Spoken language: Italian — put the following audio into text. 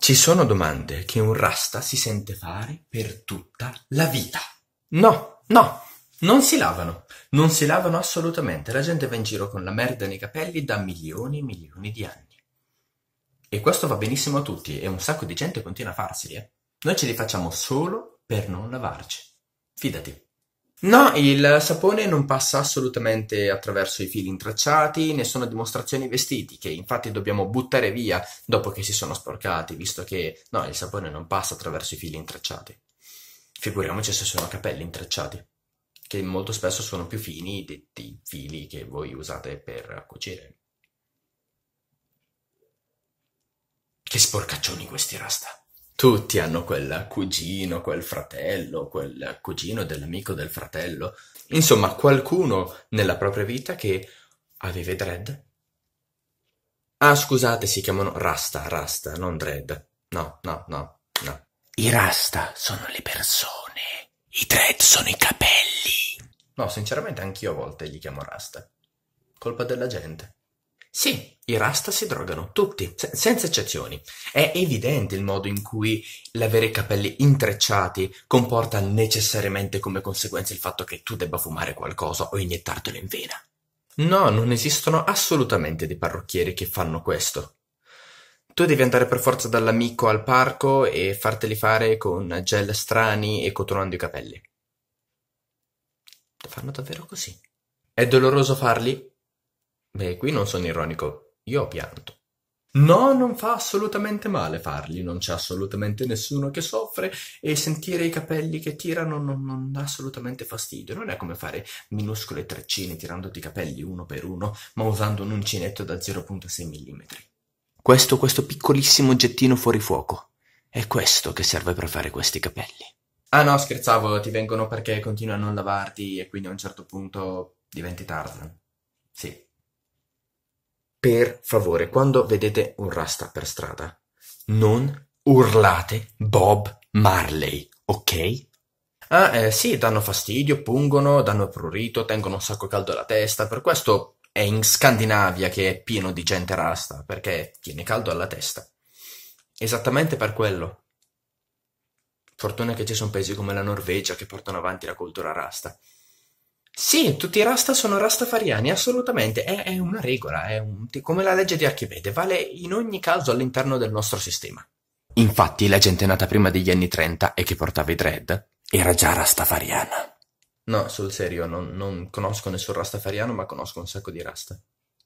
Ci sono domande che un rasta si sente fare per tutta la vita. No, no, non si lavano, non si lavano assolutamente. La gente va in giro con la merda nei capelli da milioni e milioni di anni. E questo va benissimo a tutti e un sacco di gente continua a farseli. Eh? Noi ce li facciamo solo per non lavarci. Fidati. No, il sapone non passa assolutamente attraverso i fili intracciati, ne sono dimostrazioni i vestiti, che infatti dobbiamo buttare via dopo che si sono sporcati, visto che no, il sapone non passa attraverso i fili intracciati. Figuriamoci se sono capelli intracciati, che molto spesso sono più fini dei fili che voi usate per cucire. Che sporcaccioni questi rasta. Tutti hanno quel cugino, quel fratello, quel cugino dell'amico del fratello. Insomma, qualcuno nella propria vita che aveva dread. Ah, scusate, si chiamano Rasta, Rasta, non dread. No, no, no, no. I Rasta sono le persone. I dread sono i capelli. No, sinceramente anch'io a volte li chiamo Rasta. Colpa della gente. Sì, i rasta si drogano, tutti, se- senza eccezioni. È evidente il modo in cui l'avere i capelli intrecciati comporta necessariamente come conseguenza il fatto che tu debba fumare qualcosa o iniettartelo in vena. No, non esistono assolutamente dei parrucchieri che fanno questo. Tu devi andare per forza dall'amico al parco e farteli fare con gel strani e cotonando i capelli. Fanno davvero così. È doloroso farli? Beh, qui non sono ironico, io ho pianto. No, non fa assolutamente male farli, non c'è assolutamente nessuno che soffre e sentire i capelli che tirano non, non dà assolutamente fastidio. Non è come fare minuscole treccine tirandoti i capelli uno per uno, ma usando un uncinetto da 0.6 mm. Questo, questo piccolissimo oggettino fuori fuoco. È questo che serve per fare questi capelli. Ah no, scherzavo, ti vengono perché continui a non lavarti e quindi a un certo punto diventi Tarzan. Sì. Per favore, quando vedete un rasta per strada, non urlate Bob Marley, ok? Ah, eh, sì, danno fastidio, pungono, danno prurito, tengono un sacco caldo alla testa, per questo è in Scandinavia che è pieno di gente rasta, perché tiene caldo alla testa. Esattamente per quello. Fortuna che ci sono paesi come la Norvegia che portano avanti la cultura rasta. Sì, tutti i Rasta sono rastafariani, assolutamente, è, è una regola, è un, come la legge di Archivede, vale in ogni caso all'interno del nostro sistema. Infatti la gente nata prima degli anni 30 e che portava i dread era già rastafariana. No, sul serio, non, non conosco nessun rastafariano, ma conosco un sacco di rasta.